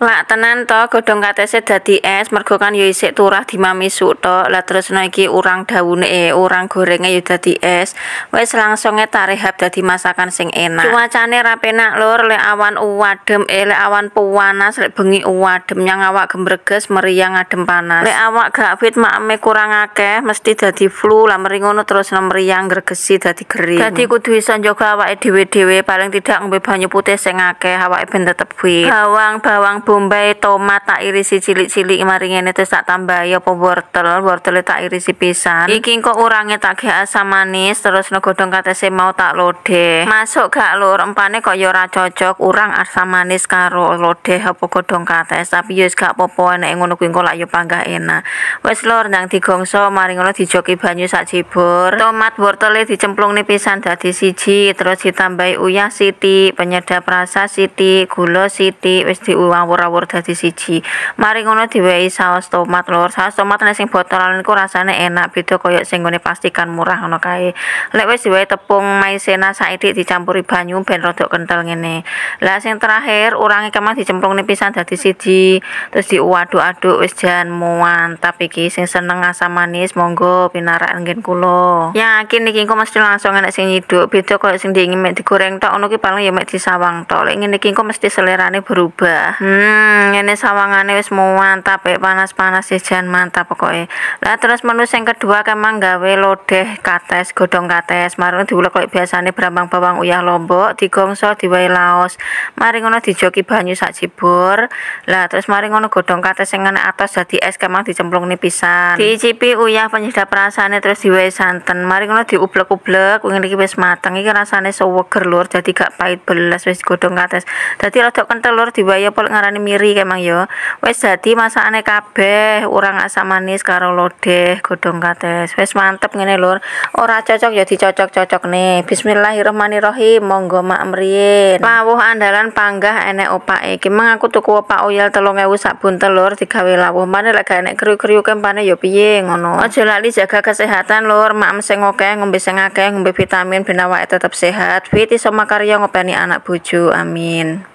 Lak tenan to godhong katese dadi es mergo kan ya isik turah dimamisuk to. Lah terus iki urang daune, e, eh, urang gorenge ya dadi es. Wis langsunge tarehab dadi masakan sing enak. Cuacane ra penak lur, lek awan uwadem, e, eh, lek awan panas, lek bengi uwadem nyang awak gembreges meriang adem panas. Lek awak gak fit makme kurang akeh mesti dadi flu, lah mri ngono no meriang gregesi dadi kering Dadi kudu iso njaga awake dhewe-dhewe paling tidak ngombe banyu putih sing akeh, awake ben tetep fit. Bawang-bawang bombay tomat tak irisi cilik-cilik mari ngene terus tak ya apa wortel, wortele tak irisi pisan. Iki kok urange tak gek asam manis terus no godhong katese mau tak lodeh. Masuk gak lho empane kok ya ora cocok urang asam manis karo lodeh apa godhong kates tapi yus ya gak popo enek ngono kuwi engko lak yo ya panggah enak. Wes lur nang digongso mari ngono dijoki banyu sak jibur. Tomat dicemplung nih pisan dadi siji terus ditambahi uyah siti, penyedap rasa siti, gula siti wis diuwur rawur dadi siji. Mari ngono diwehi saus tomat lor. Saus tomat nek sing botolan iku rasane enak beda koyok sing ngene pastikan murah ngono kae. Lek wis diwehi tepung maizena saiki dicampuri banyu ben rodok kental ngene. Lah sing terakhir urange kemas dicemplung nipisan dadi siji terus diuaduk-aduk wis jan mantap iki sing seneng asam manis monggo pinarak nggen kulo. Yakin iki engko mesti langsung enak sing nyiduk beda koyok sing diingin mek digoreng tok ngono ki paling ya mek disawang tok. Lek ngene iki engko mesti selerane berubah. Hmm. Hmm, ini sawangannya wis mantap tapi panas-panas sih jangan mantap pokoknya. Lah terus menu yang kedua kemang kan gawe lodeh kates, godong kates. Marung diulek kaya biasanya berambang bawang uyah lombok, di diwae laos. Mari dijoki banyu sak cibur. Lah terus mari godong kates yang ngene atas jadi es kemang kan pisang. pisan. Diicipi uyah penyedap rasane terus diwae santan. Mari diublek-ublek, ingin lagi wis mateng iki rasane sewo lur, jadi gak pahit belas wis godong kates. Jadi rotok kentel lur diwae pol ngarani miri kemang yo wis masa masakane kabeh urang asam manis karo lodeh godhong kates Wes mantep ngene lur ora cocok ya dicocok-cocok nih bismillahirrahmanirrahim monggo mak mriyen lawuh andalan panggah enek opake iki mang aku tuku opak oyel 3000 sak buntel lur digawe lawuh Mana lek enek kriuk-kriuk kempane yo ya piye ngono aja lali jaga kesehatan lur mak sing akeh ngombe sing akeh ngombe vitamin ben awake tetep sehat fit iso makarya ngopeni anak bojo amin